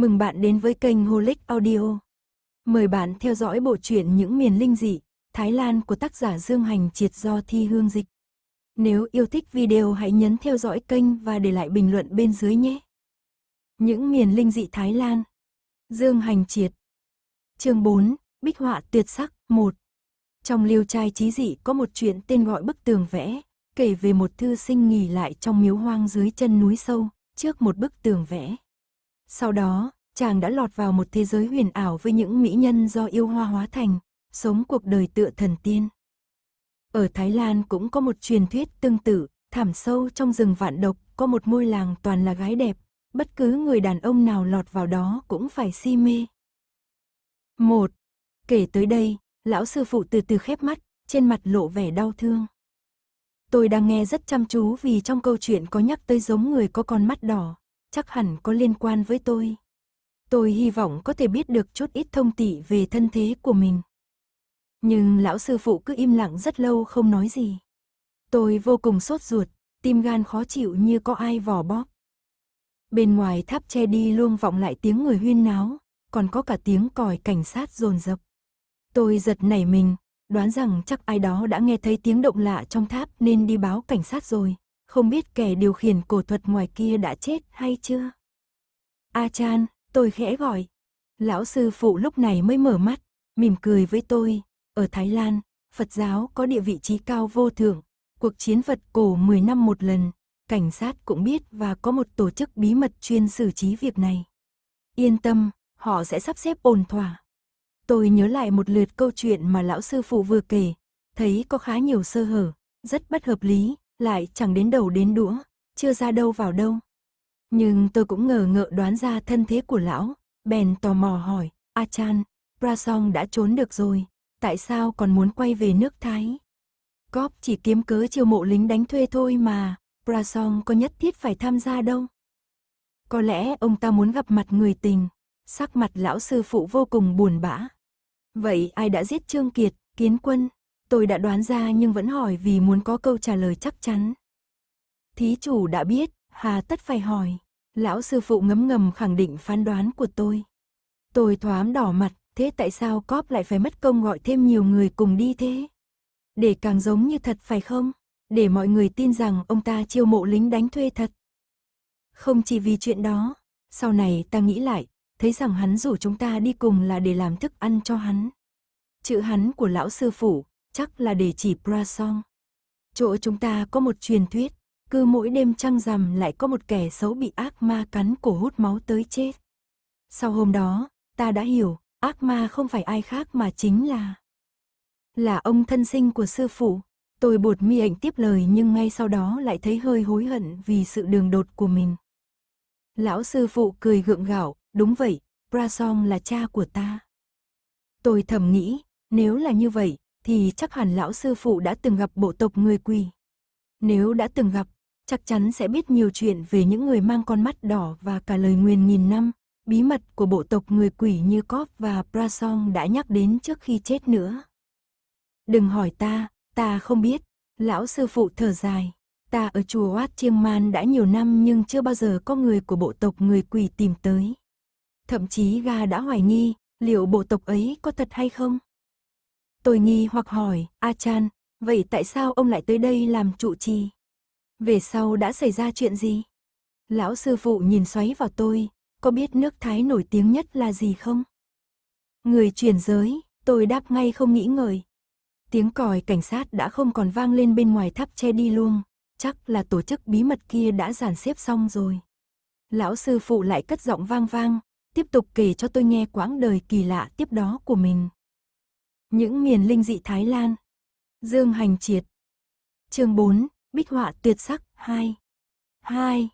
Mừng bạn đến với kênh Holic Audio. Mời bạn theo dõi bộ truyện Những miền linh dị, Thái Lan của tác giả Dương Hành Triệt do Thi Hương Dịch. Nếu yêu thích video hãy nhấn theo dõi kênh và để lại bình luận bên dưới nhé. Những miền linh dị Thái Lan. Dương Hành Triệt. Chương 4, Bích họa tuyệt sắc 1. Trong liêu trai trí dị có một chuyện tên gọi bức tường vẽ, kể về một thư sinh nghỉ lại trong miếu hoang dưới chân núi sâu, trước một bức tường vẽ. Sau đó, chàng đã lọt vào một thế giới huyền ảo với những mỹ nhân do yêu hoa hóa thành, sống cuộc đời tựa thần tiên. Ở Thái Lan cũng có một truyền thuyết tương tự, thảm sâu trong rừng vạn độc có một ngôi làng toàn là gái đẹp, bất cứ người đàn ông nào lọt vào đó cũng phải si mê. Một, Kể tới đây, lão sư phụ từ từ khép mắt, trên mặt lộ vẻ đau thương. Tôi đang nghe rất chăm chú vì trong câu chuyện có nhắc tới giống người có con mắt đỏ chắc hẳn có liên quan với tôi. Tôi hy vọng có thể biết được chút ít thông tỉ về thân thế của mình. Nhưng lão sư phụ cứ im lặng rất lâu không nói gì. Tôi vô cùng sốt ruột, tim gan khó chịu như có ai vò bóp. Bên ngoài tháp che đi luôn vọng lại tiếng người huyên náo, còn có cả tiếng còi cảnh sát rồn rập. Tôi giật nảy mình, đoán rằng chắc ai đó đã nghe thấy tiếng động lạ trong tháp nên đi báo cảnh sát rồi, không biết kẻ điều khiển cổ thuật ngoài kia đã chết hay chưa. A Chan, tôi khẽ gọi. Lão sư phụ lúc này mới mở mắt, mỉm cười với tôi. Ở Thái Lan, Phật giáo có địa vị trí cao vô thượng. Cuộc chiến vật cổ 10 năm một lần, cảnh sát cũng biết và có một tổ chức bí mật chuyên xử trí việc này. Yên tâm, họ sẽ sắp xếp ổn thỏa. Tôi nhớ lại một lượt câu chuyện mà lão sư phụ vừa kể, thấy có khá nhiều sơ hở, rất bất hợp lý, lại chẳng đến đầu đến đũa, chưa ra đâu vào đâu. Nhưng tôi cũng ngờ ngợ đoán ra thân thế của lão, bèn tò mò hỏi, A Chan, Prasong đã trốn được rồi, tại sao còn muốn quay về nước Thái? Cóp chỉ kiếm cớ chiêu mộ lính đánh thuê thôi mà, Prasong có nhất thiết phải tham gia đâu. Có lẽ ông ta muốn gặp mặt người tình, sắc mặt lão sư phụ vô cùng buồn bã. Vậy ai đã giết Trương Kiệt, Kiến Quân? Tôi đã đoán ra nhưng vẫn hỏi vì muốn có câu trả lời chắc chắn. Thí chủ đã biết, hà tất phải hỏi. Lão sư phụ ngấm ngầm khẳng định phán đoán của tôi. Tôi thoáng đỏ mặt, thế tại sao cóp lại phải mất công gọi thêm nhiều người cùng đi thế? Để càng giống như thật phải không? Để mọi người tin rằng ông ta chiêu mộ lính đánh thuê thật. Không chỉ vì chuyện đó, sau này ta nghĩ lại, thấy rằng hắn rủ chúng ta đi cùng là để làm thức ăn cho hắn. Chữ hắn của lão sư phụ, chắc là để chỉ Prasong. Chỗ chúng ta có một truyền thuyết, cứ mỗi đêm trăng rằm lại có một kẻ xấu bị ác ma cắn cổ hút máu tới chết. Sau hôm đó, ta đã hiểu, ác ma không phải ai khác mà chính là... Là ông thân sinh của sư phụ, tôi bột mi ảnh tiếp lời nhưng ngay sau đó lại thấy hơi hối hận vì sự đường đột của mình. Lão sư phụ cười gượng gạo, đúng vậy, Prasong là cha của ta. Tôi thầm nghĩ, nếu là như vậy, thì chắc hẳn lão sư phụ đã từng gặp bộ tộc người quỷ. Nếu đã từng gặp, chắc chắn sẽ biết nhiều chuyện về những người mang con mắt đỏ và cả lời nguyền nghìn năm, bí mật của bộ tộc người quỷ như Cóp và Prasong đã nhắc đến trước khi chết nữa. Đừng hỏi ta, ta không biết, lão sư phụ thở dài. Ta ở chùa Wat Chiang Man đã nhiều năm nhưng chưa bao giờ có người của bộ tộc người quỷ tìm tới. Thậm chí ga đã hoài nghi liệu bộ tộc ấy có thật hay không. Tôi nghi hoặc hỏi, A Chan, vậy tại sao ông lại tới đây làm trụ trì? Về sau đã xảy ra chuyện gì? Lão sư phụ nhìn xoáy vào tôi, có biết nước Thái nổi tiếng nhất là gì không? Người chuyển giới, tôi đáp ngay không nghĩ ngợi. Tiếng còi cảnh sát đã không còn vang lên bên ngoài tháp che đi luôn, chắc là tổ chức bí mật kia đã dàn xếp xong rồi. Lão sư phụ lại cất giọng vang vang, tiếp tục kể cho tôi nghe quãng đời kỳ lạ tiếp đó của mình. Những miền linh dị Thái Lan. Dương Hành Triệt. Chương 4, Bích họa tuyệt sắc 2. 2.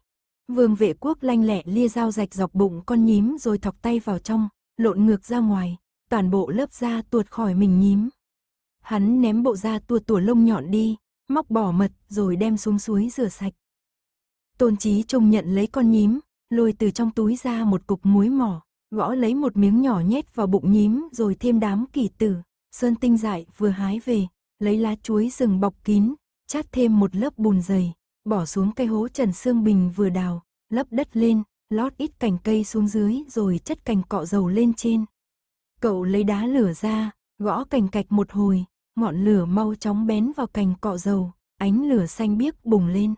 Vương vệ quốc lanh lẹ lia dao rạch dọc bụng con nhím rồi thọc tay vào trong, lộn ngược ra ngoài, toàn bộ lớp da tuột khỏi mình nhím. Hắn ném bộ da tuột tủa lông nhọn đi, móc bỏ mật rồi đem xuống suối rửa sạch. Tôn trí trông nhận lấy con nhím, lôi từ trong túi ra một cục muối mỏ, gõ lấy một miếng nhỏ nhét vào bụng nhím rồi thêm đám kỳ tử, sơn tinh dại vừa hái về, lấy lá chuối rừng bọc kín, chát thêm một lớp bùn dày, bỏ xuống cây hố Trần Sương Bình vừa đào, lấp đất lên, lót ít cành cây xuống dưới rồi chất cành cọ dầu lên trên. Cậu lấy đá lửa ra, gõ cành cạch một hồi, ngọn lửa mau chóng bén vào cành cọ dầu, ánh lửa xanh biếc bùng lên.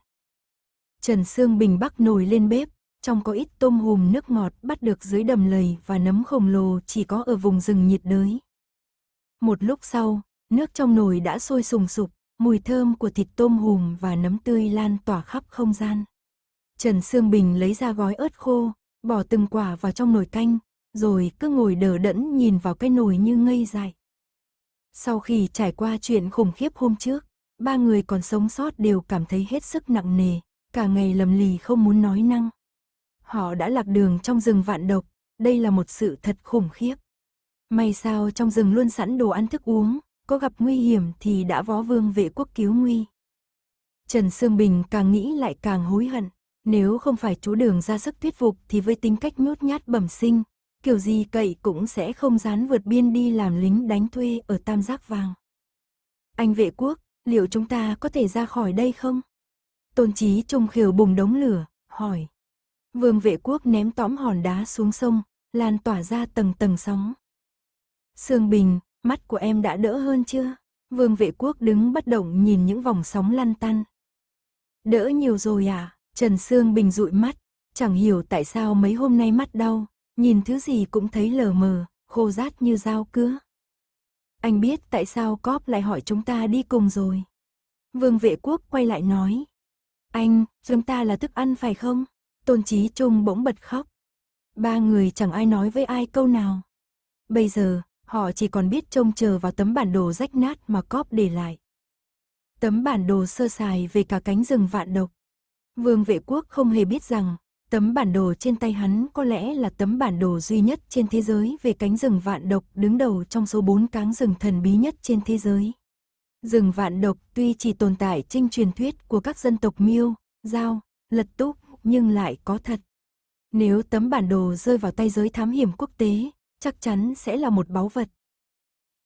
Trần Sương Bình bắc nồi lên bếp, trong có ít tôm hùm nước ngọt bắt được dưới đầm lầy và nấm khổng lồ chỉ có ở vùng rừng nhiệt đới. Một lúc sau, nước trong nồi đã sôi sùng sục, mùi thơm của thịt tôm hùm và nấm tươi lan tỏa khắp không gian. Trần Sương Bình lấy ra gói ớt khô, bỏ từng quả vào trong nồi canh, rồi cứ ngồi đờ đẫn nhìn vào cái nồi như ngây dại. Sau khi trải qua chuyện khủng khiếp hôm trước, ba người còn sống sót đều cảm thấy hết sức nặng nề, cả ngày lầm lì không muốn nói năng. Họ đã lạc đường trong rừng vạn độc, đây là một sự thật khủng khiếp. May sao trong rừng luôn sẵn đồ ăn thức uống, có gặp nguy hiểm thì đã vó vương vệ quốc cứu nguy. Trần Sương Bình càng nghĩ lại càng hối hận, nếu không phải chú đường ra sức thuyết phục thì với tính cách nhút nhát bẩm sinh, kiểu gì cậy cũng sẽ không dán vượt biên đi làm lính đánh thuê ở Tam Giác Vàng. Anh vệ quốc, liệu chúng ta có thể ra khỏi đây không? Tôn trí trung khều bùng đống lửa, hỏi. Vương vệ quốc ném tõm hòn đá xuống sông, lan tỏa ra tầng tầng sóng. Sương Bình, mắt của em đã đỡ hơn chưa? Vương vệ quốc đứng bất động nhìn những vòng sóng lăn tăn. Đỡ nhiều rồi à? Trần Sương Bình dụi mắt, chẳng hiểu tại sao mấy hôm nay mắt đau, nhìn thứ gì cũng thấy lờ mờ, khô rát như dao cưa. Anh biết tại sao cóp lại hỏi chúng ta đi cùng rồi. Vương vệ quốc quay lại nói. Anh, chúng ta là thức ăn phải không? Tôn trí Trung bỗng bật khóc. Ba người chẳng ai nói với ai câu nào. Bây giờ, họ chỉ còn biết trông chờ vào tấm bản đồ rách nát mà cóp để lại. Tấm bản đồ sơ sài về cả cánh rừng vạn độc. Vương vệ quốc không hề biết rằng, tấm bản đồ trên tay hắn có lẽ là tấm bản đồ duy nhất trên thế giới về cánh rừng vạn độc đứng đầu trong số 4 cáng rừng thần bí nhất trên thế giới. Rừng vạn độc tuy chỉ tồn tại trên truyền thuyết của các dân tộc miêu, giao, lật túc nhưng lại có thật. Nếu tấm bản đồ rơi vào tay giới thám hiểm quốc tế, chắc chắn sẽ là một báu vật.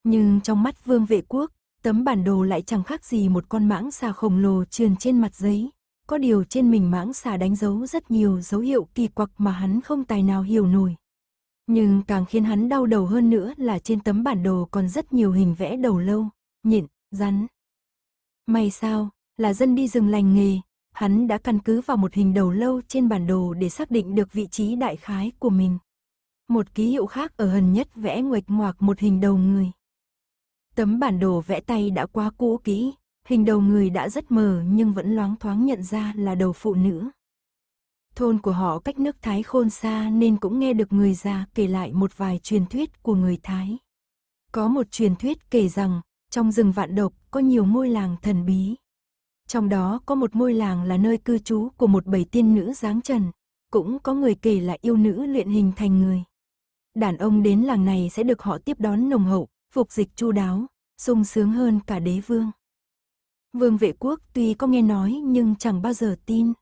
Nhưng trong mắt vương vệ quốc, tấm bản đồ lại chẳng khác gì một con mãng xà khổng lồ trườn trên mặt giấy. Có điều trên mình mãng xà đánh dấu rất nhiều dấu hiệu kỳ quặc mà hắn không tài nào hiểu nổi. Nhưng càng khiến hắn đau đầu hơn nữa là trên tấm bản đồ còn rất nhiều hình vẽ đầu lâu, nhịn, rắn. May sao, là dân đi rừng lành nghề, hắn đã căn cứ vào một hình đầu lâu trên bản đồ để xác định được vị trí đại khái của mình một ký hiệu khác ở hần nhất vẽ nguệch ngoạc một hình đầu người. Tấm bản đồ vẽ tay đã quá cũ kỹ, hình đầu người đã rất mờ nhưng vẫn loáng thoáng nhận ra là đầu phụ nữ. Thôn của họ cách nước Thái khôn xa nên cũng nghe được người già kể lại một vài truyền thuyết của người Thái. Có một truyền thuyết kể rằng, trong rừng vạn độc có nhiều ngôi làng thần bí. Trong đó có một ngôi làng là nơi cư trú của một bảy tiên nữ dáng trần, cũng có người kể là yêu nữ luyện hình thành người đàn ông đến làng này sẽ được họ tiếp đón nồng hậu, phục dịch chu đáo, sung sướng hơn cả đế vương. Vương vệ quốc tuy có nghe nói nhưng chẳng bao giờ tin.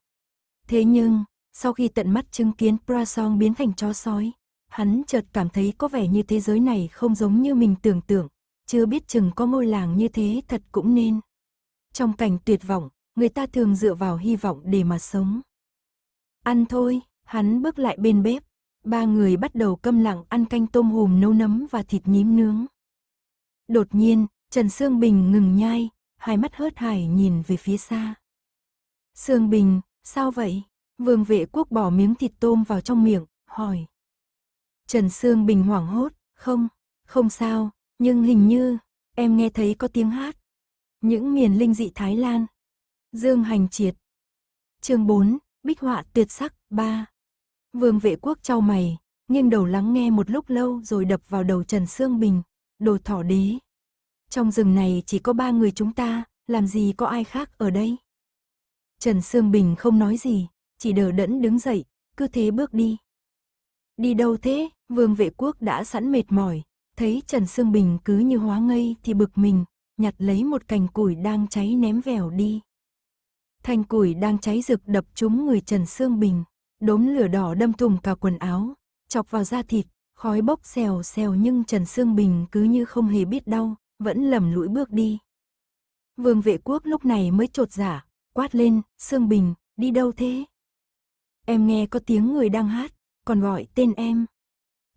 Thế nhưng, sau khi tận mắt chứng kiến Prasong biến thành chó sói, hắn chợt cảm thấy có vẻ như thế giới này không giống như mình tưởng tượng, chưa biết chừng có ngôi làng như thế thật cũng nên. Trong cảnh tuyệt vọng, người ta thường dựa vào hy vọng để mà sống. Ăn thôi, hắn bước lại bên bếp, Ba người bắt đầu câm lặng ăn canh tôm hùm nấu nấm và thịt nhím nướng. Đột nhiên, Trần Sương Bình ngừng nhai, hai mắt hớt hải nhìn về phía xa. Sương Bình, sao vậy? Vương vệ quốc bỏ miếng thịt tôm vào trong miệng, hỏi. Trần Sương Bình hoảng hốt, không, không sao, nhưng hình như, em nghe thấy có tiếng hát. Những miền linh dị Thái Lan. Dương Hành Triệt. Chương 4, Bích họa tuyệt sắc 3. Vương vệ quốc trao mày, nghiêng đầu lắng nghe một lúc lâu rồi đập vào đầu Trần Sương Bình, đồ thỏ đế. Trong rừng này chỉ có ba người chúng ta, làm gì có ai khác ở đây? Trần Sương Bình không nói gì, chỉ đờ đẫn đứng dậy, cứ thế bước đi. Đi đâu thế? Vương vệ quốc đã sẵn mệt mỏi, thấy Trần Sương Bình cứ như hóa ngây thì bực mình, nhặt lấy một cành củi đang cháy ném vèo đi. Thanh củi đang cháy rực đập trúng người Trần Sương Bình đốm lửa đỏ đâm thủng cả quần áo, chọc vào da thịt, khói bốc xèo xèo nhưng Trần Sương Bình cứ như không hề biết đau, vẫn lầm lũi bước đi. Vương vệ quốc lúc này mới trột giả, dạ, quát lên, Sương Bình, đi đâu thế? Em nghe có tiếng người đang hát, còn gọi tên em.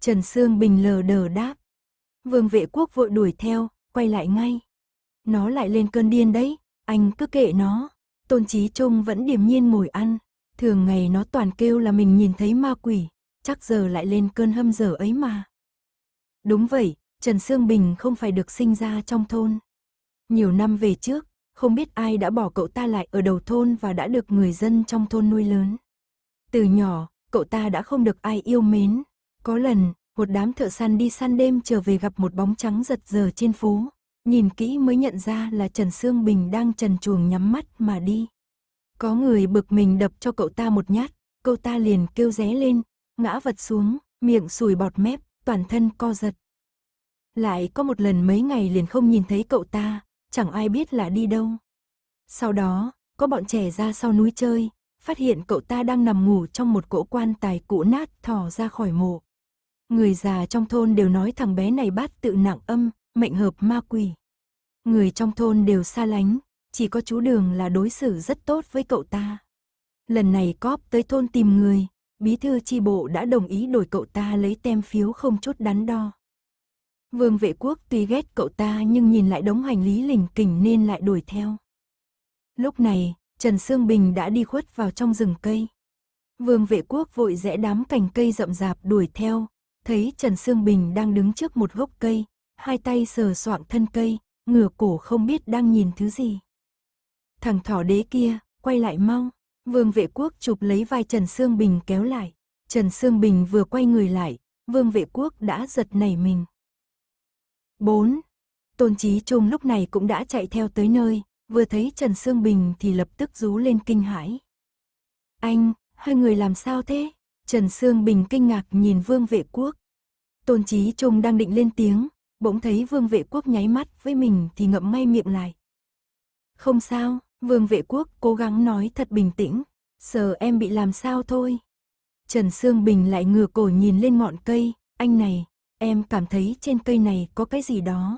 Trần Sương Bình lờ đờ đáp. Vương vệ quốc vội đuổi theo, quay lại ngay. Nó lại lên cơn điên đấy, anh cứ kệ nó. Tôn Chí Trung vẫn điềm nhiên ngồi ăn, Thường ngày nó toàn kêu là mình nhìn thấy ma quỷ, chắc giờ lại lên cơn hâm dở ấy mà. Đúng vậy, Trần Sương Bình không phải được sinh ra trong thôn. Nhiều năm về trước, không biết ai đã bỏ cậu ta lại ở đầu thôn và đã được người dân trong thôn nuôi lớn. Từ nhỏ, cậu ta đã không được ai yêu mến. Có lần, một đám thợ săn đi săn đêm trở về gặp một bóng trắng giật giờ trên phố. Nhìn kỹ mới nhận ra là Trần Sương Bình đang trần chuồng nhắm mắt mà đi. Có người bực mình đập cho cậu ta một nhát, cậu ta liền kêu ré lên, ngã vật xuống, miệng sùi bọt mép, toàn thân co giật. Lại có một lần mấy ngày liền không nhìn thấy cậu ta, chẳng ai biết là đi đâu. Sau đó, có bọn trẻ ra sau núi chơi, phát hiện cậu ta đang nằm ngủ trong một cỗ quan tài cũ nát thò ra khỏi mộ. Người già trong thôn đều nói thằng bé này bát tự nặng âm, mệnh hợp ma quỷ. Người trong thôn đều xa lánh, chỉ có chú Đường là đối xử rất tốt với cậu ta. Lần này cóp tới thôn tìm người, bí thư chi bộ đã đồng ý đổi cậu ta lấy tem phiếu không chút đắn đo. Vương vệ quốc tuy ghét cậu ta nhưng nhìn lại đống hành lý lình kình nên lại đuổi theo. Lúc này, Trần Sương Bình đã đi khuất vào trong rừng cây. Vương vệ quốc vội rẽ đám cành cây rậm rạp đuổi theo, thấy Trần Sương Bình đang đứng trước một gốc cây, hai tay sờ soạng thân cây, ngửa cổ không biết đang nhìn thứ gì. Thằng thỏ đế kia, quay lại mau. Vương vệ quốc chụp lấy vai Trần Sương Bình kéo lại. Trần Sương Bình vừa quay người lại, vương vệ quốc đã giật nảy mình. 4. Tôn Chí Trung lúc này cũng đã chạy theo tới nơi, vừa thấy Trần Sương Bình thì lập tức rú lên kinh hãi. Anh, hai người làm sao thế? Trần Sương Bình kinh ngạc nhìn Vương Vệ Quốc. Tôn Chí Trung đang định lên tiếng, bỗng thấy Vương Vệ Quốc nháy mắt với mình thì ngậm ngay miệng lại. Không sao, Vương vệ quốc cố gắng nói thật bình tĩnh, giờ em bị làm sao thôi. Trần Sương Bình lại ngửa cổ nhìn lên ngọn cây, anh này, em cảm thấy trên cây này có cái gì đó.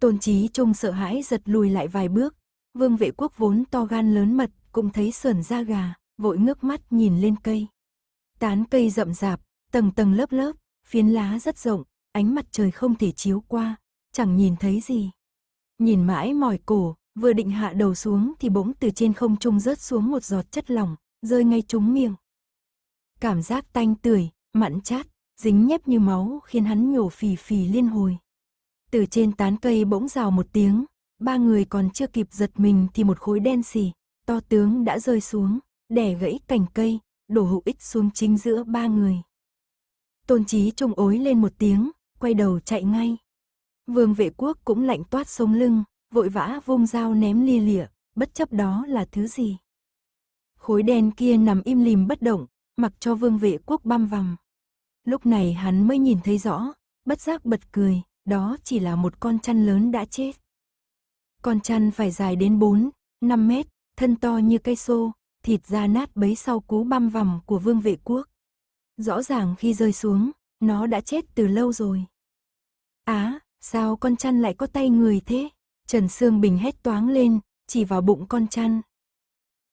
Tôn trí trung sợ hãi giật lùi lại vài bước, vương vệ quốc vốn to gan lớn mật, cũng thấy sườn da gà, vội ngước mắt nhìn lên cây. Tán cây rậm rạp, tầng tầng lớp lớp, phiến lá rất rộng, ánh mặt trời không thể chiếu qua, chẳng nhìn thấy gì. Nhìn mãi mỏi cổ, vừa định hạ đầu xuống thì bỗng từ trên không trung rớt xuống một giọt chất lỏng, rơi ngay trúng miệng. Cảm giác tanh tưởi, mặn chát, dính nhép như máu khiến hắn nhổ phì phì liên hồi. Từ trên tán cây bỗng rào một tiếng, ba người còn chưa kịp giật mình thì một khối đen xì to tướng đã rơi xuống, đẻ gãy cành cây, đổ hữu ích xuống chính giữa ba người. Tôn trí trông ối lên một tiếng, quay đầu chạy ngay. Vương vệ quốc cũng lạnh toát sống lưng, vội vã vung dao ném lia lịa, bất chấp đó là thứ gì. Khối đen kia nằm im lìm bất động, mặc cho vương vệ quốc băm vằm. Lúc này hắn mới nhìn thấy rõ, bất giác bật cười, đó chỉ là một con chăn lớn đã chết. Con chăn phải dài đến 4, 5 mét, thân to như cây xô, thịt da nát bấy sau cú băm vằm của vương vệ quốc. Rõ ràng khi rơi xuống, nó đã chết từ lâu rồi. Á, sao con chăn lại có tay người thế? Trần Sương Bình hét toáng lên, chỉ vào bụng con chăn.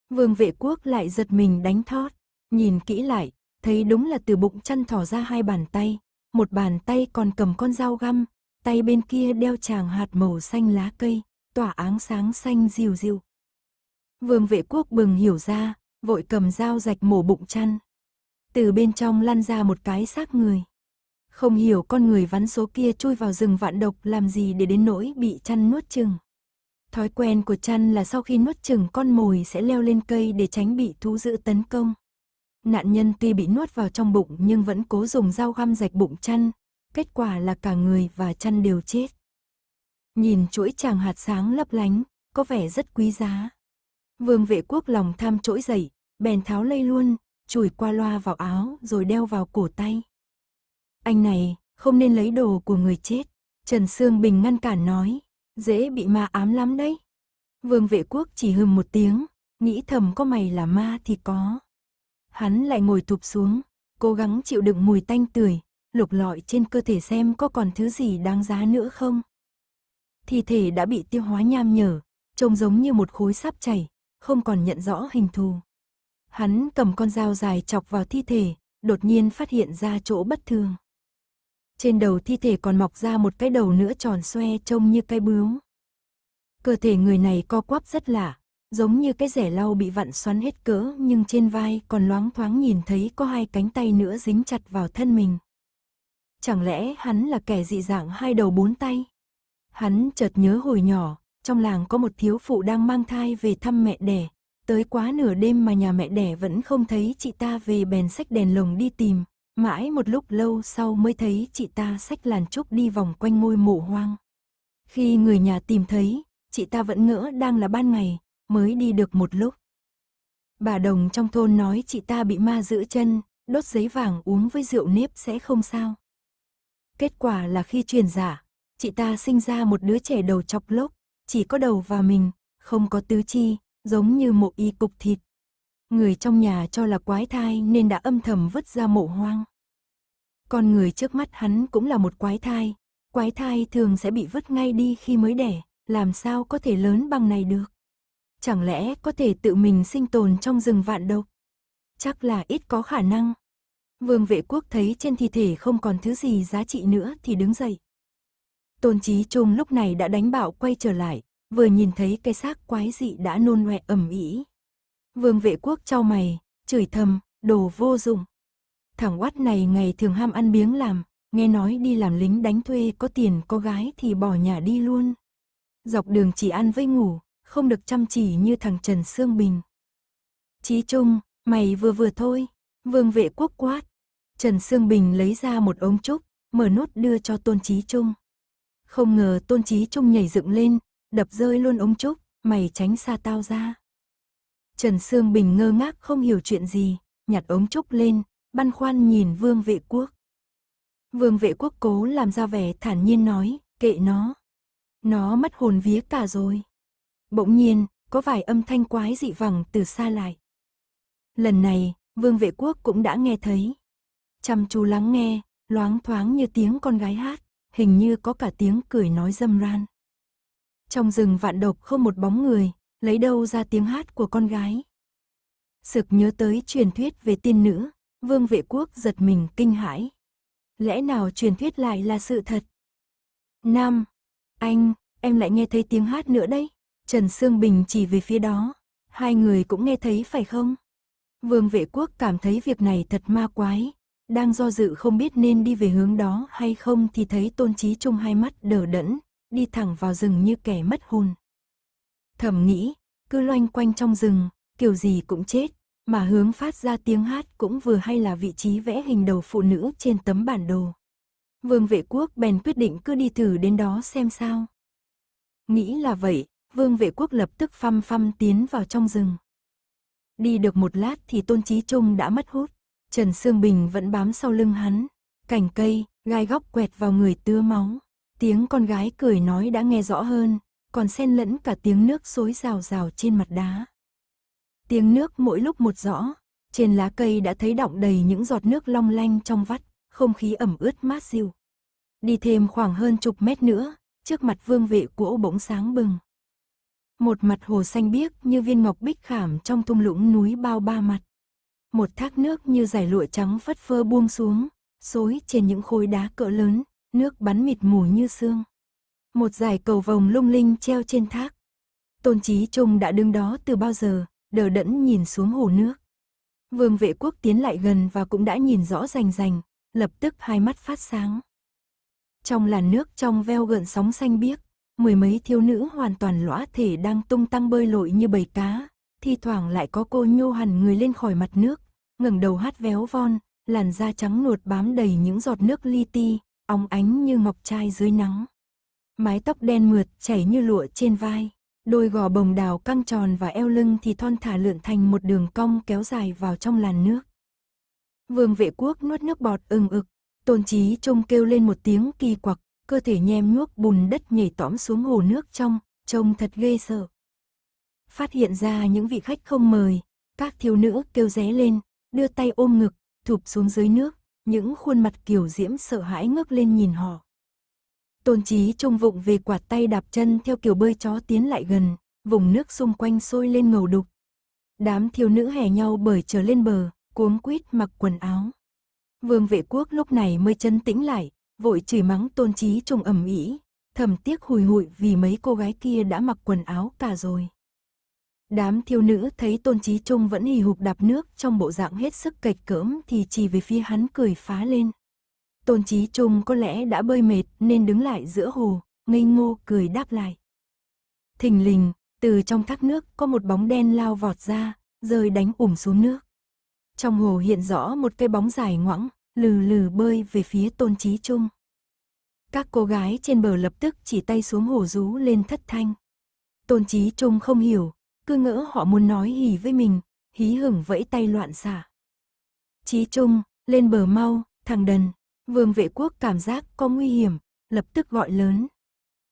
Vương vệ quốc lại giật mình đánh thót, nhìn kỹ lại, thấy đúng là từ bụng chăn thỏ ra hai bàn tay, một bàn tay còn cầm con dao găm, tay bên kia đeo chàng hạt màu xanh lá cây, tỏa áng sáng xanh dịu dịu. Vương vệ quốc bừng hiểu ra, vội cầm dao rạch mổ bụng chăn. Từ bên trong lăn ra một cái xác người. Không hiểu con người vắn số kia chui vào rừng vạn độc làm gì để đến nỗi bị chăn nuốt chừng. Thói quen của chăn là sau khi nuốt chừng con mồi sẽ leo lên cây để tránh bị thú dữ tấn công. Nạn nhân tuy bị nuốt vào trong bụng nhưng vẫn cố dùng dao găm rạch bụng chăn, kết quả là cả người và chăn đều chết. Nhìn chuỗi tràng hạt sáng lấp lánh, có vẻ rất quý giá. Vương vệ quốc lòng tham trỗi dậy, bèn tháo lây luôn, chùi qua loa vào áo rồi đeo vào cổ tay. Anh này, không nên lấy đồ của người chết. Trần Sương Bình ngăn cản nói, dễ bị ma ám lắm đấy. Vương vệ quốc chỉ hừm một tiếng, nghĩ thầm có mày là ma thì có. Hắn lại ngồi thụp xuống, cố gắng chịu đựng mùi tanh tưởi, lục lọi trên cơ thể xem có còn thứ gì đáng giá nữa không. Thi thể đã bị tiêu hóa nham nhở, trông giống như một khối sáp chảy, không còn nhận rõ hình thù. Hắn cầm con dao dài chọc vào thi thể, đột nhiên phát hiện ra chỗ bất thường trên đầu thi thể còn mọc ra một cái đầu nữa tròn xoe trông như cái bướu. Cơ thể người này co quắp rất lạ, giống như cái rẻ lau bị vặn xoắn hết cỡ nhưng trên vai còn loáng thoáng nhìn thấy có hai cánh tay nữa dính chặt vào thân mình. Chẳng lẽ hắn là kẻ dị dạng hai đầu bốn tay? Hắn chợt nhớ hồi nhỏ, trong làng có một thiếu phụ đang mang thai về thăm mẹ đẻ. Tới quá nửa đêm mà nhà mẹ đẻ vẫn không thấy chị ta về bèn sách đèn lồng đi tìm, Mãi một lúc lâu sau mới thấy chị ta xách làn trúc đi vòng quanh ngôi mộ hoang. Khi người nhà tìm thấy, chị ta vẫn ngỡ đang là ban ngày, mới đi được một lúc. Bà đồng trong thôn nói chị ta bị ma giữ chân, đốt giấy vàng uống với rượu nếp sẽ không sao. Kết quả là khi truyền giả, chị ta sinh ra một đứa trẻ đầu chọc lốc, chỉ có đầu và mình, không có tứ chi, giống như một y cục thịt, người trong nhà cho là quái thai nên đã âm thầm vứt ra mộ hoang. Con người trước mắt hắn cũng là một quái thai, quái thai thường sẽ bị vứt ngay đi khi mới đẻ, làm sao có thể lớn bằng này được. Chẳng lẽ có thể tự mình sinh tồn trong rừng vạn độc? Chắc là ít có khả năng. Vương vệ quốc thấy trên thi thể không còn thứ gì giá trị nữa thì đứng dậy. Tôn trí trung lúc này đã đánh bạo quay trở lại, vừa nhìn thấy cái xác quái dị đã nôn ngoẹ ẩm ý, Vương vệ quốc trao mày, chửi thầm, đồ vô dụng. Thằng oát này ngày thường ham ăn biếng làm, nghe nói đi làm lính đánh thuê có tiền có gái thì bỏ nhà đi luôn. Dọc đường chỉ ăn với ngủ, không được chăm chỉ như thằng Trần Sương Bình. Chí Trung, mày vừa vừa thôi, vương vệ quốc quát. Trần Sương Bình lấy ra một ống trúc, mở nút đưa cho Tôn Chí Trung. Không ngờ Tôn Chí Trung nhảy dựng lên, đập rơi luôn ống trúc, mày tránh xa tao ra. Trần Sương Bình ngơ ngác không hiểu chuyện gì, nhặt ống trúc lên, băn khoăn nhìn Vương Vệ Quốc. Vương Vệ Quốc cố làm ra vẻ thản nhiên nói, kệ nó. Nó mất hồn vía cả rồi. Bỗng nhiên, có vài âm thanh quái dị vẳng từ xa lại. Lần này, Vương Vệ Quốc cũng đã nghe thấy. Chăm chú lắng nghe, loáng thoáng như tiếng con gái hát, hình như có cả tiếng cười nói dâm ran. Trong rừng vạn độc không một bóng người, lấy đâu ra tiếng hát của con gái. Sực nhớ tới truyền thuyết về tiên nữ, vương vệ quốc giật mình kinh hãi. Lẽ nào truyền thuyết lại là sự thật? Nam, anh, em lại nghe thấy tiếng hát nữa đấy. Trần Sương Bình chỉ về phía đó, hai người cũng nghe thấy phải không? Vương vệ quốc cảm thấy việc này thật ma quái, đang do dự không biết nên đi về hướng đó hay không thì thấy tôn trí trung hai mắt đờ đẫn, đi thẳng vào rừng như kẻ mất hồn. Thầm nghĩ, cứ loanh quanh trong rừng, kiểu gì cũng chết, mà hướng phát ra tiếng hát cũng vừa hay là vị trí vẽ hình đầu phụ nữ trên tấm bản đồ. Vương vệ quốc bèn quyết định cứ đi thử đến đó xem sao. Nghĩ là vậy, vương vệ quốc lập tức phăm phăm tiến vào trong rừng. Đi được một lát thì tôn trí trung đã mất hút, Trần Sương Bình vẫn bám sau lưng hắn, cành cây, gai góc quẹt vào người tưa máu. Tiếng con gái cười nói đã nghe rõ hơn, còn xen lẫn cả tiếng nước xối rào rào trên mặt đá. Tiếng nước mỗi lúc một rõ, trên lá cây đã thấy đọng đầy những giọt nước long lanh trong vắt, không khí ẩm ướt mát dịu. Đi thêm khoảng hơn chục mét nữa, trước mặt vương vệ cỗ bỗng sáng bừng. Một mặt hồ xanh biếc như viên ngọc bích khảm trong thung lũng núi bao ba mặt. Một thác nước như dải lụa trắng phất phơ buông xuống, xối trên những khối đá cỡ lớn, nước bắn mịt mù như sương một dải cầu vồng lung linh treo trên thác. Tôn Chí Trung đã đứng đó từ bao giờ, đờ đẫn nhìn xuống hồ nước. Vương vệ quốc tiến lại gần và cũng đã nhìn rõ rành rành, lập tức hai mắt phát sáng. Trong làn nước trong veo gợn sóng xanh biếc, mười mấy thiếu nữ hoàn toàn lõa thể đang tung tăng bơi lội như bầy cá, thi thoảng lại có cô nhô hẳn người lên khỏi mặt nước, ngẩng đầu hát véo von, làn da trắng nuột bám đầy những giọt nước li ti, óng ánh như ngọc trai dưới nắng mái tóc đen mượt chảy như lụa trên vai. Đôi gò bồng đào căng tròn và eo lưng thì thon thả lượn thành một đường cong kéo dài vào trong làn nước. Vương vệ quốc nuốt nước bọt ừng ực, tôn trí trông kêu lên một tiếng kỳ quặc, cơ thể nhem nhuốc bùn đất nhảy tõm xuống hồ nước trong, trông thật ghê sợ. Phát hiện ra những vị khách không mời, các thiếu nữ kêu ré lên, đưa tay ôm ngực, thụp xuống dưới nước, những khuôn mặt kiểu diễm sợ hãi ngước lên nhìn họ. Tôn Chí trông vụng về quạt tay đạp chân theo kiểu bơi chó tiến lại gần, vùng nước xung quanh sôi lên ngầu đục. Đám thiếu nữ hè nhau bởi trở lên bờ, cuống quýt mặc quần áo. Vương vệ quốc lúc này mới chân tĩnh lại, vội chửi mắng tôn Chí trông ầm ĩ, thầm tiếc hùi hụi vì mấy cô gái kia đã mặc quần áo cả rồi. Đám thiếu nữ thấy tôn Chí trung vẫn hì hục đạp nước trong bộ dạng hết sức cạch cỡm thì chỉ về phía hắn cười phá lên. Tôn Chí Trung có lẽ đã bơi mệt nên đứng lại giữa hồ, ngây ngô cười đáp lại. Thình lình, từ trong thác nước có một bóng đen lao vọt ra, rơi đánh ủm xuống nước. Trong hồ hiện rõ một cái bóng dài ngoẵng, lừ lừ bơi về phía Tôn Chí Trung. Các cô gái trên bờ lập tức chỉ tay xuống hồ rú lên thất thanh. Tôn Chí Trung không hiểu, cứ ngỡ họ muốn nói hỉ với mình, hí hửng vẫy tay loạn xạ. Chí Trung, lên bờ mau, thằng đần. Vương vệ quốc cảm giác có nguy hiểm, lập tức gọi lớn.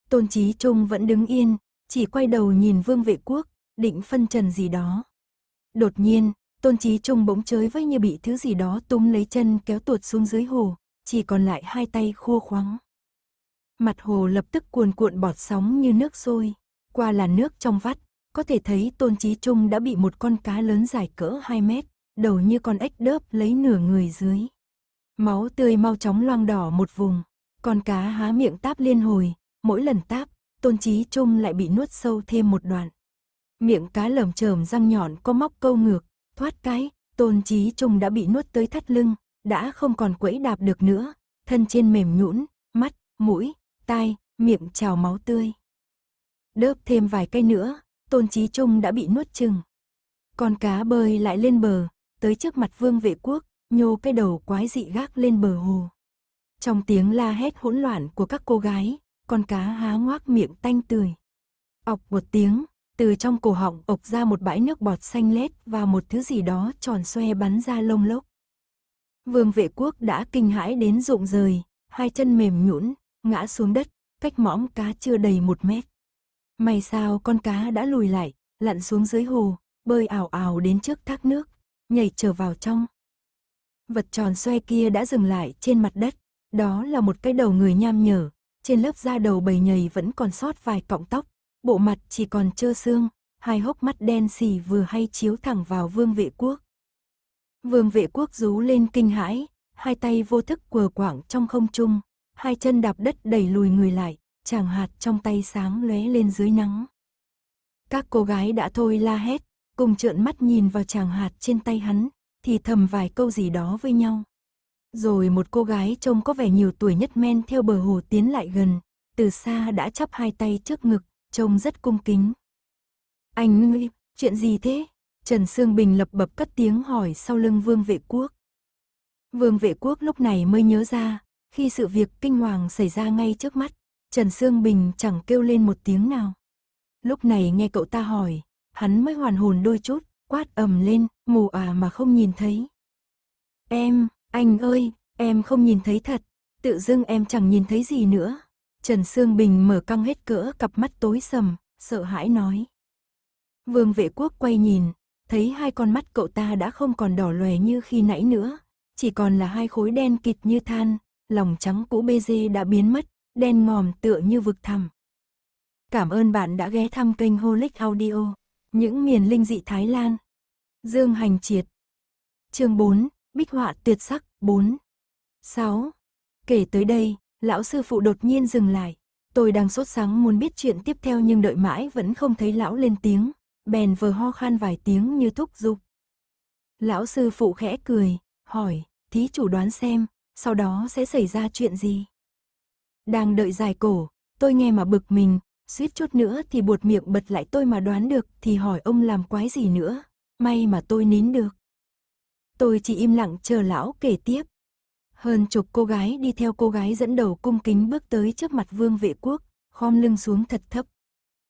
Tôn Chí trung vẫn đứng yên, chỉ quay đầu nhìn vương vệ quốc, định phân trần gì đó. Đột nhiên, tôn Chí trung bỗng chới với như bị thứ gì đó túm lấy chân kéo tuột xuống dưới hồ, chỉ còn lại hai tay khô khoắng. Mặt hồ lập tức cuồn cuộn bọt sóng như nước sôi, qua là nước trong vắt, có thể thấy tôn Chí trung đã bị một con cá lớn dài cỡ 2 mét, đầu như con ếch đớp lấy nửa người dưới. Máu tươi mau chóng loang đỏ một vùng, con cá há miệng táp liên hồi, mỗi lần táp, tôn trí trung lại bị nuốt sâu thêm một đoạn. Miệng cá lởm chởm răng nhọn có móc câu ngược, thoát cái, tôn trí trung đã bị nuốt tới thắt lưng, đã không còn quẫy đạp được nữa, thân trên mềm nhũn, mắt, mũi, tai, miệng trào máu tươi. Đớp thêm vài cây nữa, tôn trí trung đã bị nuốt chừng. Con cá bơi lại lên bờ, tới trước mặt vương vệ quốc, nhô cái đầu quái dị gác lên bờ hồ. Trong tiếng la hét hỗn loạn của các cô gái, con cá há ngoác miệng tanh tươi. Ọc một tiếng, từ trong cổ họng ộc ra một bãi nước bọt xanh lét và một thứ gì đó tròn xoe bắn ra lông lốc. Vương vệ quốc đã kinh hãi đến rụng rời, hai chân mềm nhũn, ngã xuống đất, cách mõm cá chưa đầy một mét. May sao con cá đã lùi lại, lặn xuống dưới hồ, bơi ảo ảo đến trước thác nước, nhảy trở vào trong, vật tròn xoay kia đã dừng lại trên mặt đất. Đó là một cái đầu người nham nhở, trên lớp da đầu bầy nhầy vẫn còn sót vài cọng tóc, bộ mặt chỉ còn trơ xương, hai hốc mắt đen xì vừa hay chiếu thẳng vào vương vệ quốc. Vương vệ quốc rú lên kinh hãi, hai tay vô thức quờ quảng trong không trung, hai chân đạp đất đẩy lùi người lại, chàng hạt trong tay sáng lóe lên dưới nắng. Các cô gái đã thôi la hét, cùng trợn mắt nhìn vào chàng hạt trên tay hắn, thì thầm vài câu gì đó với nhau. Rồi một cô gái trông có vẻ nhiều tuổi nhất men theo bờ hồ tiến lại gần, từ xa đã chắp hai tay trước ngực, trông rất cung kính. Anh ơi, chuyện gì thế? Trần Sương Bình lập bập cất tiếng hỏi sau lưng Vương Vệ Quốc. Vương Vệ Quốc lúc này mới nhớ ra, khi sự việc kinh hoàng xảy ra ngay trước mắt, Trần Sương Bình chẳng kêu lên một tiếng nào. Lúc này nghe cậu ta hỏi, hắn mới hoàn hồn đôi chút, quát ầm lên, mù à mà không nhìn thấy. Em, anh ơi, em không nhìn thấy thật, tự dưng em chẳng nhìn thấy gì nữa. Trần Sương Bình mở căng hết cỡ cặp mắt tối sầm, sợ hãi nói. Vương vệ quốc quay nhìn, thấy hai con mắt cậu ta đã không còn đỏ lòe như khi nãy nữa, chỉ còn là hai khối đen kịt như than, lòng trắng cũ bê dê đã biến mất, đen ngòm tựa như vực thẳm. Cảm ơn bạn đã ghé thăm kênh Holic Audio, những miền linh dị Thái Lan. Dương Hành Triệt. Chương 4, Bích họa tuyệt sắc 4. 6. Kể tới đây, lão sư phụ đột nhiên dừng lại. Tôi đang sốt sắng muốn biết chuyện tiếp theo nhưng đợi mãi vẫn không thấy lão lên tiếng, bèn vừa ho khan vài tiếng như thúc giục. Lão sư phụ khẽ cười, hỏi, thí chủ đoán xem, sau đó sẽ xảy ra chuyện gì? Đang đợi dài cổ, tôi nghe mà bực mình, suýt chút nữa thì buột miệng bật lại tôi mà đoán được thì hỏi ông làm quái gì nữa. May mà tôi nín được. Tôi chỉ im lặng chờ lão kể tiếp. Hơn chục cô gái đi theo cô gái dẫn đầu cung kính bước tới trước mặt vương vệ quốc, khom lưng xuống thật thấp.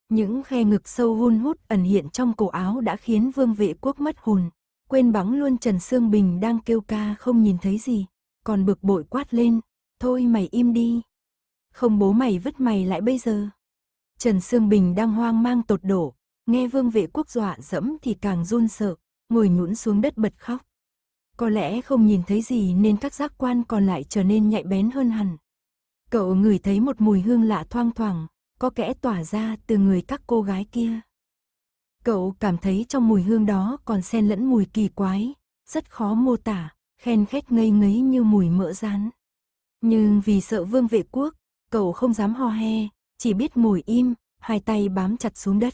Những khe ngực sâu hun hút ẩn hiện trong cổ áo đã khiến vương vệ quốc mất hồn, quên bắn luôn Trần Sương Bình đang kêu ca không nhìn thấy gì, còn bực bội quát lên, thôi mày im đi. Không bố mày vứt mày lại bây giờ. Trần Sương Bình đang hoang mang tột đổ, Nghe vương vệ quốc dọa dẫm thì càng run sợ, ngồi nhũn xuống đất bật khóc. Có lẽ không nhìn thấy gì nên các giác quan còn lại trở nên nhạy bén hơn hẳn. Cậu ngửi thấy một mùi hương lạ thoang thoảng, có kẽ tỏa ra từ người các cô gái kia. Cậu cảm thấy trong mùi hương đó còn xen lẫn mùi kỳ quái, rất khó mô tả, khen khét ngây ngấy như mùi mỡ rán. Nhưng vì sợ vương vệ quốc, cậu không dám ho he, chỉ biết mùi im, hai tay bám chặt xuống đất.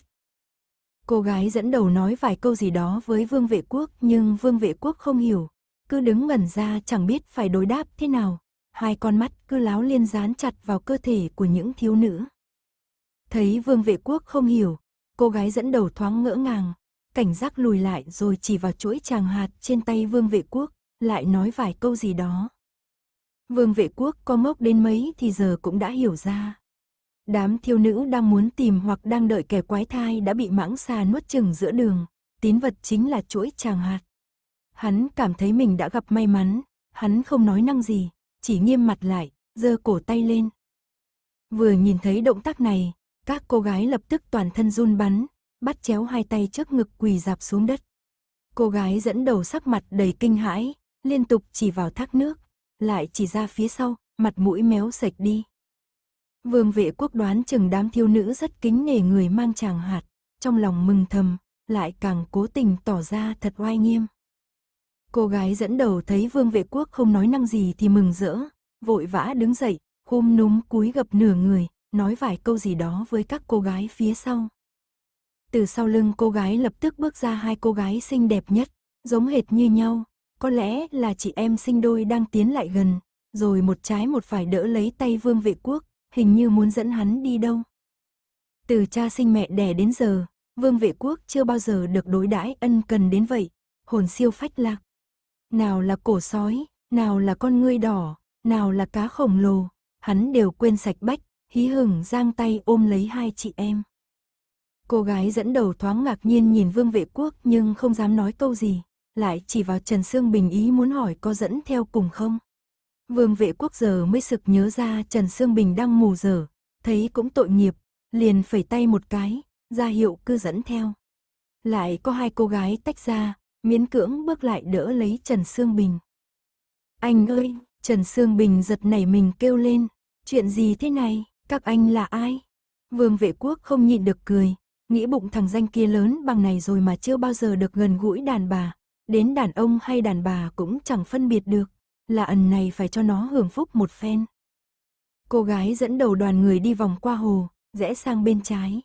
Cô gái dẫn đầu nói vài câu gì đó với Vương Vệ Quốc nhưng Vương Vệ Quốc không hiểu, cứ đứng ngẩn ra chẳng biết phải đối đáp thế nào, hai con mắt cứ láo liên dán chặt vào cơ thể của những thiếu nữ. Thấy Vương Vệ Quốc không hiểu, cô gái dẫn đầu thoáng ngỡ ngàng, cảnh giác lùi lại rồi chỉ vào chuỗi tràng hạt trên tay Vương Vệ Quốc, lại nói vài câu gì đó. Vương Vệ Quốc có mốc đến mấy thì giờ cũng đã hiểu ra. Đám thiêu nữ đang muốn tìm hoặc đang đợi kẻ quái thai đã bị mãng xà nuốt chừng giữa đường. Tín vật chính là chuỗi tràng hạt. Hắn cảm thấy mình đã gặp may mắn. Hắn không nói năng gì, chỉ nghiêm mặt lại, giơ cổ tay lên. Vừa nhìn thấy động tác này, các cô gái lập tức toàn thân run bắn, bắt chéo hai tay trước ngực quỳ dạp xuống đất. Cô gái dẫn đầu sắc mặt đầy kinh hãi, liên tục chỉ vào thác nước, lại chỉ ra phía sau, mặt mũi méo sạch đi. Vương vệ quốc đoán chừng đám thiếu nữ rất kính nể người mang chàng hạt, trong lòng mừng thầm, lại càng cố tình tỏ ra thật oai nghiêm. Cô gái dẫn đầu thấy vương vệ quốc không nói năng gì thì mừng rỡ, vội vã đứng dậy, khum núm cúi gập nửa người, nói vài câu gì đó với các cô gái phía sau. Từ sau lưng cô gái lập tức bước ra hai cô gái xinh đẹp nhất, giống hệt như nhau, có lẽ là chị em sinh đôi đang tiến lại gần, rồi một trái một phải đỡ lấy tay vương vệ quốc, hình như muốn dẫn hắn đi đâu. Từ cha sinh mẹ đẻ đến giờ, Vương Vệ Quốc chưa bao giờ được đối đãi ân cần đến vậy, hồn siêu phách lạc. Nào là cổ sói, nào là con ngươi đỏ, nào là cá khổng lồ, hắn đều quên sạch bách, hí hửng giang tay ôm lấy hai chị em. Cô gái dẫn đầu thoáng ngạc nhiên nhìn Vương Vệ Quốc nhưng không dám nói câu gì, lại chỉ vào Trần Sương Bình ý muốn hỏi có dẫn theo cùng không. Vương vệ quốc giờ mới sực nhớ ra Trần Sương Bình đang mù giờ, thấy cũng tội nghiệp, liền phẩy tay một cái, ra hiệu cứ dẫn theo. Lại có hai cô gái tách ra, miễn cưỡng bước lại đỡ lấy Trần Sương Bình. Anh ơi, Trần Sương Bình giật nảy mình kêu lên, chuyện gì thế này, các anh là ai? Vương vệ quốc không nhịn được cười, nghĩ bụng thằng danh kia lớn bằng này rồi mà chưa bao giờ được gần gũi đàn bà, đến đàn ông hay đàn bà cũng chẳng phân biệt được là ẩn này phải cho nó hưởng phúc một phen. Cô gái dẫn đầu đoàn người đi vòng qua hồ, rẽ sang bên trái.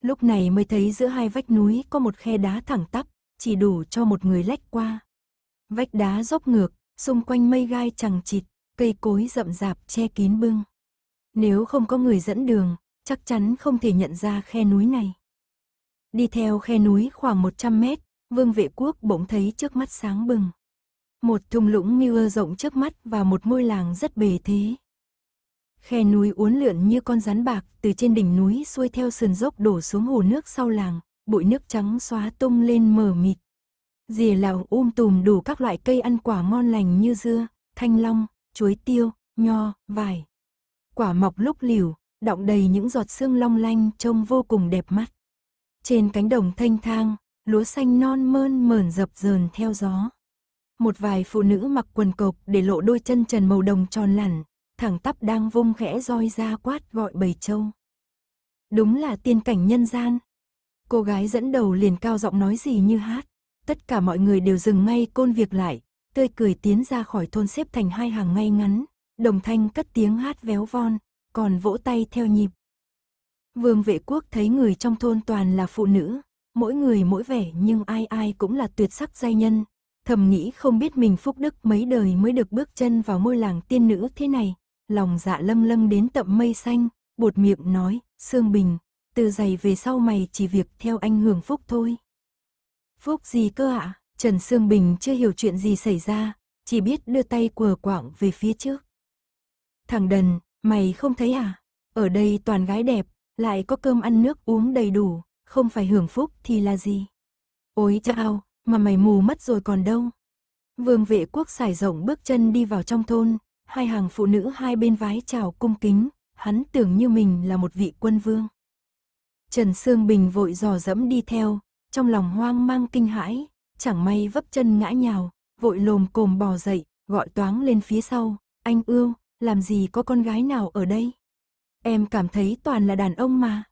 Lúc này mới thấy giữa hai vách núi có một khe đá thẳng tắp, chỉ đủ cho một người lách qua. Vách đá dốc ngược, xung quanh mây gai chẳng chịt, cây cối rậm rạp che kín bưng. Nếu không có người dẫn đường, chắc chắn không thể nhận ra khe núi này. Đi theo khe núi khoảng 100 mét, Vương Vệ Quốc bỗng thấy trước mắt sáng bừng một thung lũng Mưa rộng trước mắt và một ngôi làng rất bề thế. Khe núi uốn lượn như con rắn bạc từ trên đỉnh núi xuôi theo sườn dốc đổ xuống hồ nước sau làng, bụi nước trắng xóa tung lên mờ mịt. Dìa lào um tùm đủ các loại cây ăn quả ngon lành như dưa, thanh long, chuối tiêu, nho, vải. Quả mọc lúc liều, đọng đầy những giọt sương long lanh trông vô cùng đẹp mắt. Trên cánh đồng thanh thang, lúa xanh non mơn mởn dập dờn theo gió một vài phụ nữ mặc quần cộc để lộ đôi chân trần màu đồng tròn lẳn, thẳng tắp đang vung khẽ roi ra quát gọi bầy trâu. Đúng là tiên cảnh nhân gian. Cô gái dẫn đầu liền cao giọng nói gì như hát. Tất cả mọi người đều dừng ngay côn việc lại, tươi cười tiến ra khỏi thôn xếp thành hai hàng ngay ngắn, đồng thanh cất tiếng hát véo von, còn vỗ tay theo nhịp. Vương vệ quốc thấy người trong thôn toàn là phụ nữ, mỗi người mỗi vẻ nhưng ai ai cũng là tuyệt sắc giai nhân, thầm nghĩ không biết mình phúc đức mấy đời mới được bước chân vào môi làng tiên nữ thế này. Lòng dạ lâm lâm đến tậm mây xanh, bột miệng nói, Sương Bình, từ giày về sau mày chỉ việc theo anh hưởng phúc thôi. Phúc gì cơ ạ? À? Trần Sương Bình chưa hiểu chuyện gì xảy ra, chỉ biết đưa tay quờ quạng về phía trước. Thằng đần, mày không thấy à? Ở đây toàn gái đẹp, lại có cơm ăn nước uống đầy đủ, không phải hưởng phúc thì là gì? Ôi chao, mà mày mù mất rồi còn đâu. Vương vệ quốc xài rộng bước chân đi vào trong thôn, hai hàng phụ nữ hai bên vái chào cung kính, hắn tưởng như mình là một vị quân vương. Trần Sương Bình vội dò dẫm đi theo, trong lòng hoang mang kinh hãi, chẳng may vấp chân ngã nhào, vội lồm cồm bò dậy, gọi toáng lên phía sau, anh ương, làm gì có con gái nào ở đây? Em cảm thấy toàn là đàn ông mà.